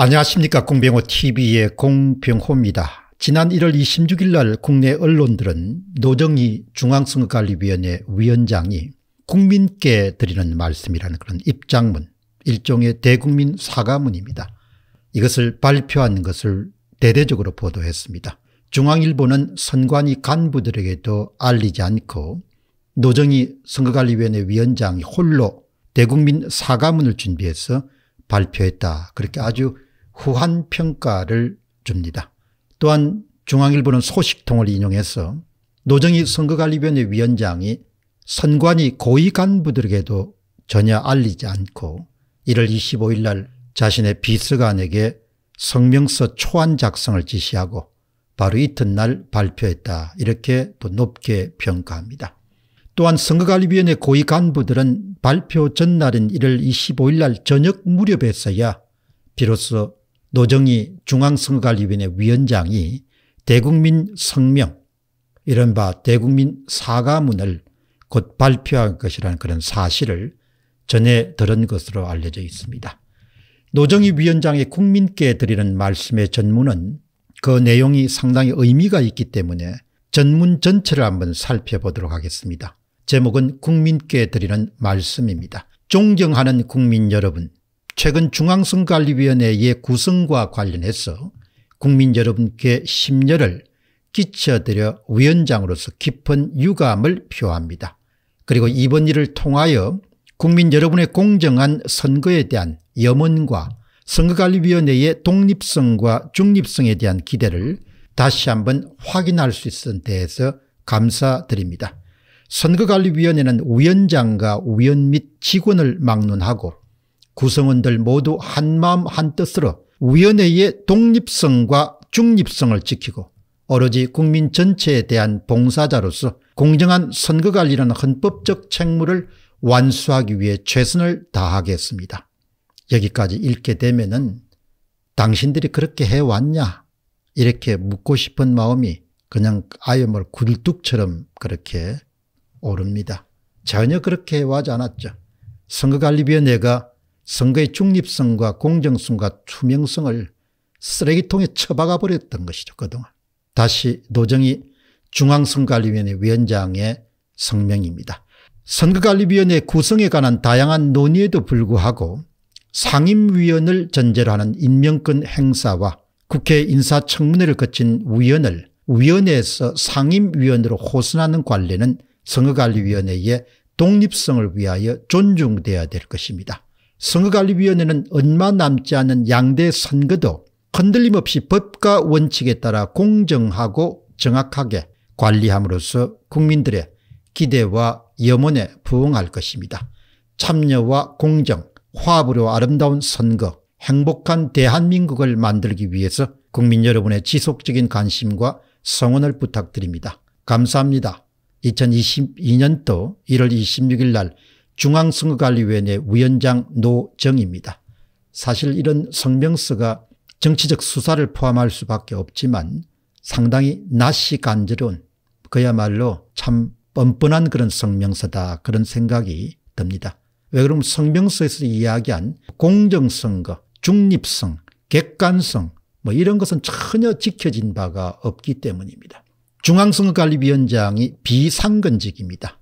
안녕하십니까 공병호TV의 공병호입니다. 지난 1월 26일 날 국내 언론들은 노정희 중앙선거관리위원회 위원장이 국민께 드리는 말씀이라는 그런 입장문 일종의 대국민 사과문입니다. 이것을 발표한 것을 대대적으로 보도했습니다. 중앙일보는 선관위 간부들에게도 알리지 않고 노정희 선거관리위원회 위원장이 홀로 대국민 사과문을 준비해서 발표했다. 그렇게 아주 후한 평가를 줍니다. 또한 중앙일보는 소식통을 인용해서 노정희 선거관리위원회 위원장이 선관위 고위 간부들에게도 전혀 알리지 않고 1월 25일 날 자신의 비서관에게 성명서 초안 작성을 지시하고 바로 이튿날 발표했다 이렇게 또 높게 평가합니다. 또한 선거관리위원회 고위 간부들은 발표 전날인 1월 25일 날 저녁 무렵에서야 비로소 노정희 중앙선거관리위원회 위원장이 대국민 성명 이른바 대국민 사과문을 곧 발표할 것이라는 그런 사실을 전해 들은 것으로 알려져 있습니다. 노정희 위원장의 국민께 드리는 말씀의 전문은 그 내용이 상당히 의미가 있기 때문에 전문 전체를 한번 살펴보도록 하겠습니다. 제목은 국민께 드리는 말씀입니다. 존경하는 국민 여러분 최근 중앙선관리위원회의 구성과 관련해서 국민 여러분께 심려를 끼쳐드려 위원장으로서 깊은 유감을 표합니다. 그리고 이번 일을 통하여 국민 여러분의 공정한 선거에 대한 염원과 선거관리위원회의 독립성과 중립성에 대한 기대를 다시 한번 확인할 수 있은 데에서 감사드립니다. 선거관리위원회는 위원장과 위원 및 직원을 막론하고 구성원들 모두 한마음 한뜻으로 위원회의 독립성과 중립성을 지키고 오로지 국민 전체에 대한 봉사자로서 공정한 선거관리라는 헌법적 책무를 완수하기 위해 최선을 다하겠습니다. 여기까지 읽게 되면 은 당신들이 그렇게 해왔냐 이렇게 묻고 싶은 마음이 그냥 아예 뭘 굴뚝처럼 그렇게 오릅니다. 전혀 그렇게 해 와지 않았죠. 선거관리위원회가 선거의 중립성과 공정성과 투명성을 쓰레기통에 처박아 버렸던 것이죠. 그동안. 다시 노정이 중앙선관리위원회 위원장의 성명입니다. 선거관리위원회 구성에 관한 다양한 논의에도 불구하고 상임위원을 전제로 하는 임명권 행사와 국회 인사청문회를 거친 위원을 위원회에서 상임위원으로 호선하는 관례는 선거관리위원회의 독립성을 위하여 존중되어야될 것입니다. 선거관리위원회는 얼마 남지 않은 양대 선거도 흔들림 없이 법과 원칙에 따라 공정하고 정확하게 관리함으로써 국민들의 기대와 염원에 부응할 것입니다. 참여와 공정, 화합으로 아름다운 선거, 행복한 대한민국을 만들기 위해서 국민 여러분의 지속적인 관심과 성원을 부탁드립니다. 감사합니다. 2022년도 1월 26일 날 중앙선거관리위원회 위원장 노정입니다. 사실 이런 성명서가 정치적 수사를 포함할 수밖에 없지만 상당히 낯이 간지러운 그야말로 참 뻔뻔한 그런 성명서다 그런 생각이 듭니다. 왜 그럼 성명서에서 이야기한 공정성과 중립성, 객관성 뭐 이런 것은 전혀 지켜진 바가 없기 때문입니다. 중앙선거관리위원장이 비상근직입니다.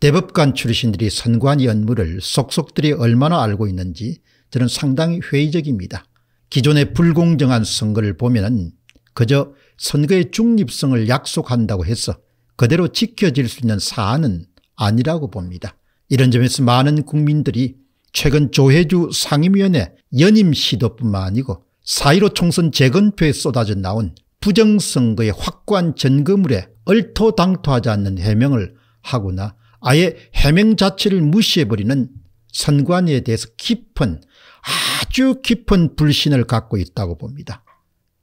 대법관 출신들이 선관 위업무를 속속들이 얼마나 알고 있는지 저는 상당히 회의적입니다. 기존의 불공정한 선거를 보면 은 그저 선거의 중립성을 약속한다고 해서 그대로 지켜질 수 있는 사안은 아니라고 봅니다. 이런 점에서 많은 국민들이 최근 조혜주 상임위원회 연임 시도뿐만 아니고 사1 5 총선 재건표에 쏟아져 나온 부정선거의 확고한 전거물에 얼토당토하지 않는 해명을 하거나 아예 해명 자체를 무시해버리는 선관위에 대해서 깊은 아주 깊은 불신을 갖고 있다고 봅니다.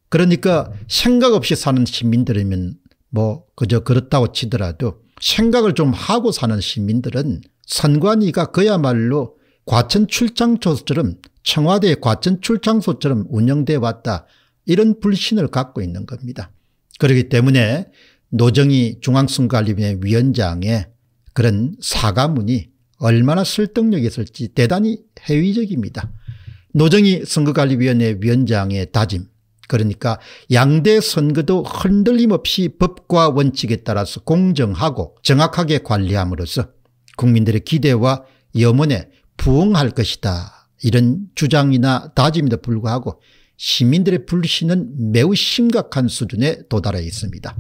그러니까 생각 없이 사는 시민들이면 뭐 그저 그렇다고 치더라도 생각을 좀 하고 사는 시민들은 선관위가 그야말로 과천출장소처럼 청와대의 과천출장소처럼 운영돼 왔다 이런 불신을 갖고 있는 겁니다. 그렇기 때문에 노정희 중앙선관위원회 위원장의 그런 사과문이 얼마나 설득력이 있을지 대단히 해위적입니다. 노정희 선거관리위원회 위원장의 다짐 그러니까 양대 선거도 흔들림 없이 법과 원칙에 따라서 공정하고 정확하게 관리함으로써 국민들의 기대와 염원에 부응할 것이다. 이런 주장이나 다짐에도 불구하고 시민들의 불신은 매우 심각한 수준에 도달해 있습니다.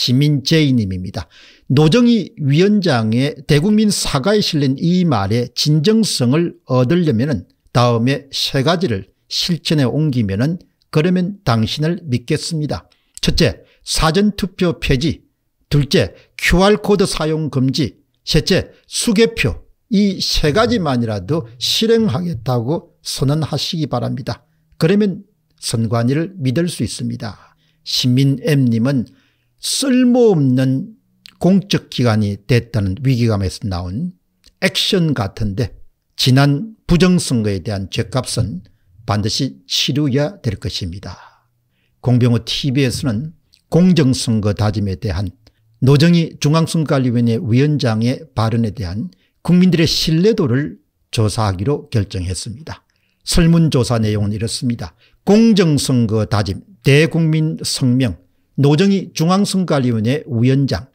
시민제이님입니다. 노정희 위원장의 대국민 사과에 실린 이 말의 진정성을 얻으려면 다음에 세 가지를 실천에 옮기면 그러면 당신을 믿겠습니다. 첫째 사전투표 폐지 둘째 QR코드 사용 금지 셋째 수개표 이 세 가지만이라도 실행하겠다고 선언하시기 바랍니다. 그러면 선관위를 믿을 수 있습니다. 신민M님은 쓸모없는 공적기관이 됐다는 위기감에서 나온 액션 같은데 지난 부정선거에 대한 죄값은 반드시 치루야 될 것입니다. 공병호 tv에서는 공정선거 다짐에 대한 노정희 중앙선거관리위원회 위원장의 발언에 대한 국민들의 신뢰도를 조사하기로 결정했습니다. 설문조사 내용은 이렇습니다. 공정선거 다짐 대국민 성명 노정희 중앙선거관리위원회 위원장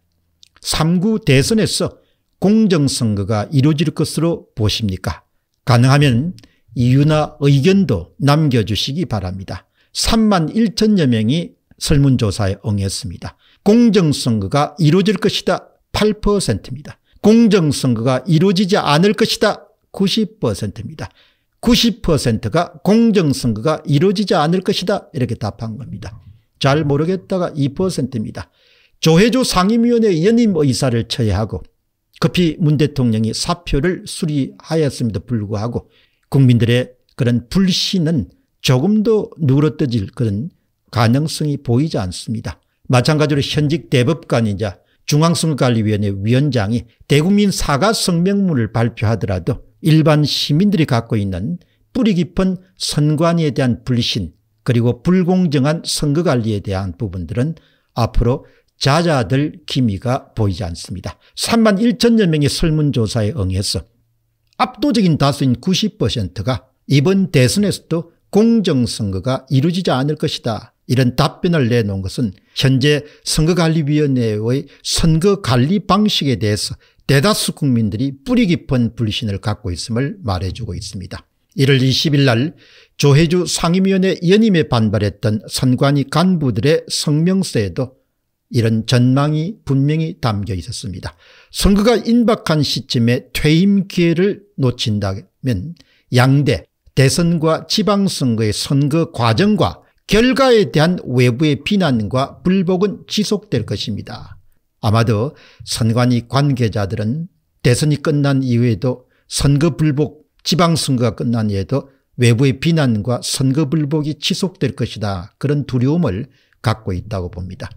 3구 대선에서 공정선거가 이루어질 것으로 보십니까? 가능하면 이유나 의견도 남겨주시기 바랍니다. 3만 1천여 명이 설문조사에 응했습니다. 공정선거가 이루어질 것이다 8%입니다. 공정선거가 이루어지지 않을 것이다 90%입니다. 90%가 공정선거가 이루어지지 않을 것이다 이렇게 답한 겁니다. 잘 모르겠다가 2%입니다. 조혜주 상임위원회 연임 의사를 처해하고 급히 문 대통령이 사표를 수리하였음에도 불구하고 국민들의 그런 불신은 조금도 누그러뜨질 그런 가능성이 보이지 않습니다. 마찬가지로 현직 대법관이자 중앙선거관리위원회 위원장이 대국민 사과 성명문을 발표하더라도 일반 시민들이 갖고 있는 뿌리 깊은 선관위에 대한 불신 그리고 불공정한 선거관리에 대한 부분들은 앞으로 자자들 기미가 보이지 않습니다. 3만 1천여 명의 설문조사에 응해서 압도적인 다수인 90%가 이번 대선에서도 공정선거가 이루어지지 않을 것이다. 이런 답변을 내놓은 것은 현재 선거관리위원회의 선거관리 방식에 대해서 대다수 국민들이 뿌리 깊은 불신을 갖고 있음을 말해주고 있습니다. 1월 20일 날 조혜주 상임위원회 연임에 반발했던 선관위 간부들의 성명서에도 이런 전망이 분명히 담겨 있었습니다. 선거가 임박한 시점에 퇴임 기회를 놓친다면 양대 대선과 지방선거의 선거 과정과 결과에 대한 외부의 비난과 불복은 지속될 것입니다. 아마도 선관위 관계자들은 대선이 끝난 이후에도 선거 불복, 지방선거가 끝난 이후에도 외부의 비난과 선거불복이 지속될 것이다. 그런 두려움을 갖고 있다고 봅니다.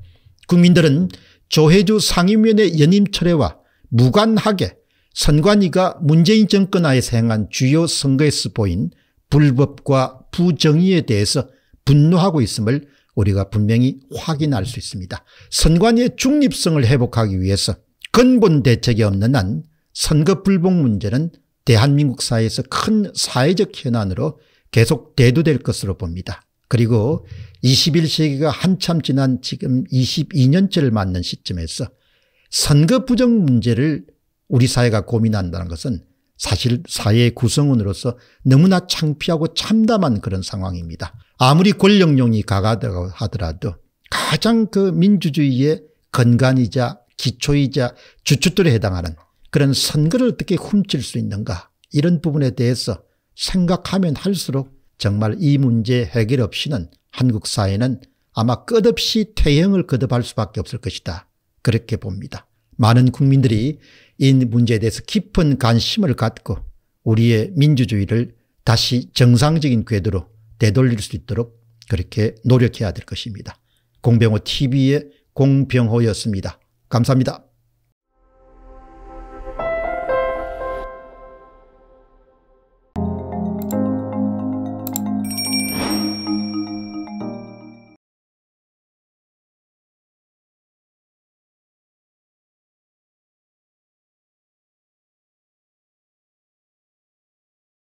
국민들은 조혜주 상임위원의 연임 철회와 무관하게 선관위가 문재인 정권 하에서 행한 주요 선거에서 보인 불법과 부정의에 대해서 분노하고 있음을 우리가 분명히 확인할 수 있습니다. 선관위의 중립성을 회복하기 위해서 근본 대책이 없는 한 선거 불복 문제는 대한민국 사회에서 큰 사회적 현안으로 계속 대두될 것으로 봅니다. 그리고 21세기가 한참 지난 지금 22년째를 맞는 시점에서 선거 부정 문제를 우리 사회가 고민한다는 것은 사실 사회의 구성원으로서 너무나 창피하고 참담한 그런 상황입니다. 아무리 권력용이 강하다고 하더라도 가장 그 민주주의의 근간이자 기초이자 주춧돌에 해당하는 그런 선거를 어떻게 훔칠 수 있는가 이런 부분에 대해서 생각하면 할수록 정말 이 문제 해결 없이는 한국 사회는 아마 끝없이 퇴행을 거듭할 수밖에 없을 것이다. 그렇게 봅니다. 많은 국민들이 이 문제에 대해서 깊은 관심을 갖고 우리의 민주주의를 다시 정상적인 궤도로 되돌릴 수 있도록 그렇게 노력해야 될 것입니다. 공병호 TV의 공병호였습니다. 감사합니다.